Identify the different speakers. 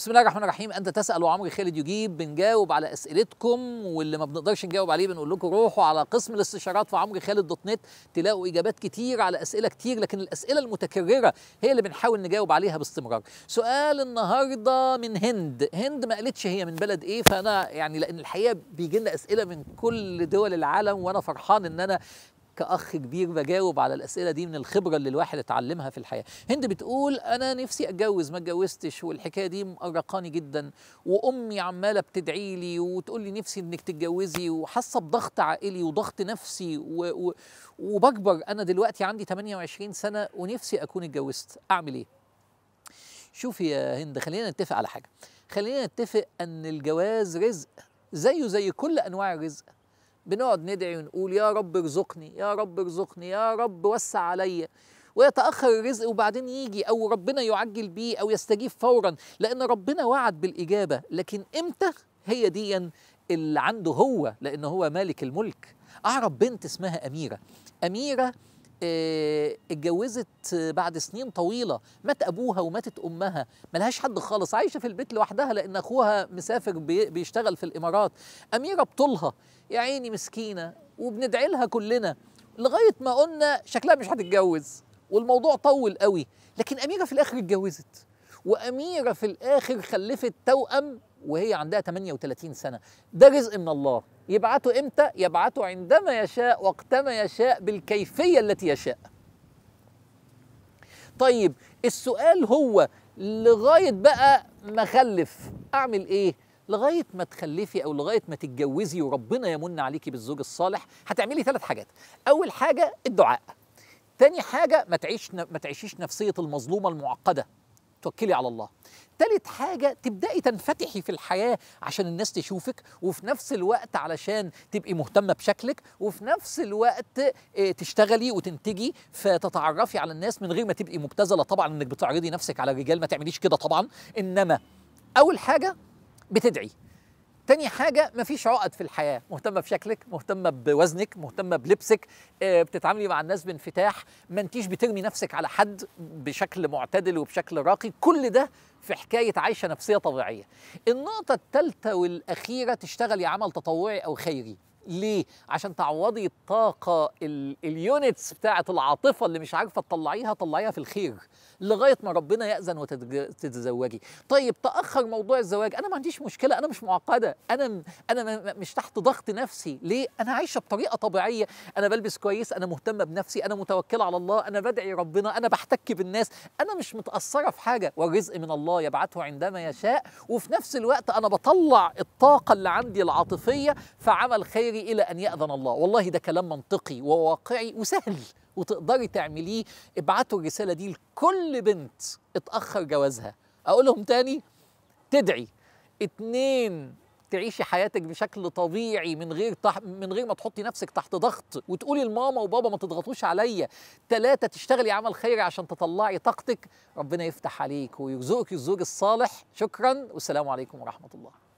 Speaker 1: بسم الله الرحمن الرحيم انت تسال وعمرو خالد يجيب بنجاوب على اسئلتكم واللي ما بنقدرش نجاوب عليه بنقول لكم روحوا على قسم الاستشارات في عمري خالد دوت نت تلاقوا اجابات كتير على اسئله كتير لكن الاسئله المتكرره هي اللي بنحاول نجاوب عليها باستمرار سؤال النهارده من هند هند ما قالتش هي من بلد ايه فانا يعني لان الحقيقه بيجي لنا اسئله من كل دول العالم وانا فرحان ان انا كأخ كبير بجاوب على الأسئلة دي من الخبرة اللي الواحد اتعلمها في الحياة هند بتقول أنا نفسي أتجوز ما اتجوزتش والحكاية دي مقرقاني جدا وأمي عمالة بتدعي لي وتقول لي نفسي إنك تتجوزي وحاسة بضغط عائلي وضغط نفسي و... و... وبكبر أنا دلوقتي عندي 28 سنة ونفسي أكون اتجوزت أعمل إيه؟ شوفي يا هند خلينا نتفق على حاجة خلينا نتفق أن الجواز رزق زيه زي كل أنواع الرزق بنقعد ندعي ونقول يا رب ارزقني يا رب ارزقني يا رب وسع عليا ويتأخر الرزق وبعدين يجي أو ربنا يعجل بيه أو يستجيب فورا لأن ربنا وعد بالإجابة لكن إمتى هي دي اللي عنده هو لأن هو مالك الملك أعرف بنت اسمها أميرة أميرة آه، اتجوزت بعد سنين طويله مات ابوها وماتت امها ملهاش حد خالص عايشه في البيت لوحدها لان اخوها مسافر بيشتغل في الامارات اميره بطولها يا عيني مسكينه وبندعي لها كلنا لغايه ما قلنا شكلها مش هتتجوز والموضوع طول قوي لكن اميره في الاخر اتجوزت وأميرة في الآخر خلفت توأم وهي عندها 38 سنة ده رزق من الله يبعته إمتى؟ يبعته عندما يشاء وقتما يشاء بالكيفية التي يشاء طيب السؤال هو لغاية بقى ما خلف أعمل إيه؟ لغايه ما تخلفي او لغايه ما تتجوزي وربنا يمن عليكي بالزوج الصالح هتعملي ثلاث حاجات اول حاجه الدعاء تاني حاجه ما تعيش ما تعيشيش نفسيه المظلومه المعقده توكلي على الله تالت حاجة تبدأي تنفتحي في الحياة عشان الناس تشوفك وفي نفس الوقت علشان تبقي مهتمة بشكلك وفي نفس الوقت آه، تشتغلي وتنتجي فتتعرفي على الناس من غير ما تبقي مبتذلة طبعا انك بتعرضي نفسك على الرجال ما تعمليش كده طبعا انما أول حاجة بتدعي تاني حاجة مفيش عقد في الحياة مهتمة بشكلك مهتمة بوزنك مهتمة بلبسك آه، بتتعاملي مع الناس بانفتاح ما انتيش بترمي نفسك على حد بشكل معتدل وبشكل راقي كل ده في حكاية عايشة نفسية طبيعية النقطة الثالثة والأخيرة تشتغلي عمل تطوعي أو خيري ليه؟ عشان تعوضي الطاقة اليونتس بتاعة العاطفة اللي مش عارفة تطلعيها طلعيها في الخير لغاية ما ربنا يأذن وتتزوجي. طيب تأخر موضوع الزواج، أنا ما عنديش مشكلة، أنا مش معقدة، أنا أنا مش تحت ضغط نفسي، ليه؟ أنا عايشة بطريقة طبيعية، أنا بلبس كويس، أنا مهتمة بنفسي، أنا متوكلة على الله، أنا بدعي ربنا، أنا بحتك بالناس، أنا مش متأثرة في حاجة، والرزق من الله يبعثه عندما يشاء، وفي نفس الوقت أنا بطلع الطاقة اللي عندي العاطفية في عمل خير غيري إلى أن يأذن الله والله ده كلام منطقي وواقعي وسهل وتقدري تعمليه ابعتوا الرسالة دي لكل بنت اتأخر جوازها أقول لهم تاني تدعي اتنين تعيشي حياتك بشكل طبيعي من غير تح... من غير ما تحطي نفسك تحت ضغط وتقولي لماما وبابا ما تضغطوش عليا ثلاثة تشتغلي عمل خيري عشان تطلعي طاقتك ربنا يفتح عليك ويرزقك الزوج الصالح شكرا والسلام عليكم ورحمة الله